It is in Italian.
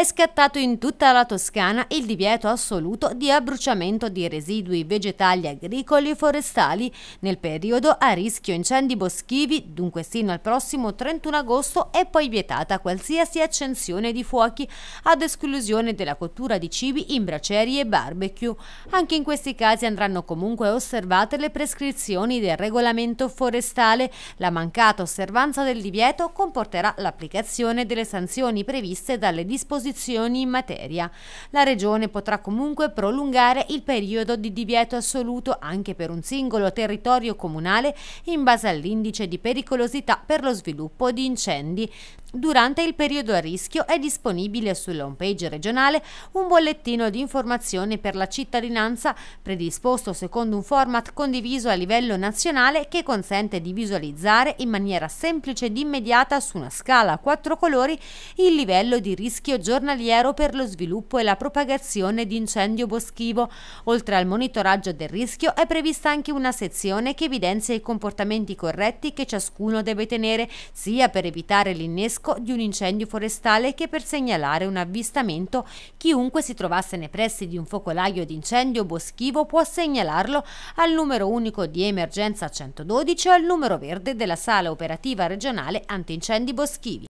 è scattato in tutta la Toscana il divieto assoluto di abbruciamento di residui vegetali agricoli e forestali nel periodo a rischio incendi boschivi, dunque sino al prossimo 31 agosto è poi vietata qualsiasi accensione di fuochi ad esclusione della cottura di cibi in bracerie e barbecue. Anche in questi casi andranno comunque osservate le prescrizioni del regolamento forestale. La mancata osservanza del divieto comporterà l'applicazione delle sanzioni previste dalle disposizioni disposizioni in materia. La Regione potrà comunque prolungare il periodo di divieto assoluto anche per un singolo territorio comunale in base all'indice di pericolosità per lo sviluppo di incendi. Durante il periodo a rischio è disponibile sulla homepage regionale un bollettino di informazione per la cittadinanza predisposto secondo un format condiviso a livello nazionale che consente di visualizzare in maniera semplice ed immediata su una scala a quattro colori il livello di rischio giornaliero giornaliero per lo sviluppo e la propagazione di incendio boschivo. Oltre al monitoraggio del rischio è prevista anche una sezione che evidenzia i comportamenti corretti che ciascuno deve tenere, sia per evitare l'innesco di un incendio forestale che per segnalare un avvistamento. Chiunque si trovasse nei pressi di un focolaio di incendio boschivo può segnalarlo al numero unico di emergenza 112 o al numero verde della sala operativa regionale antincendi boschivi.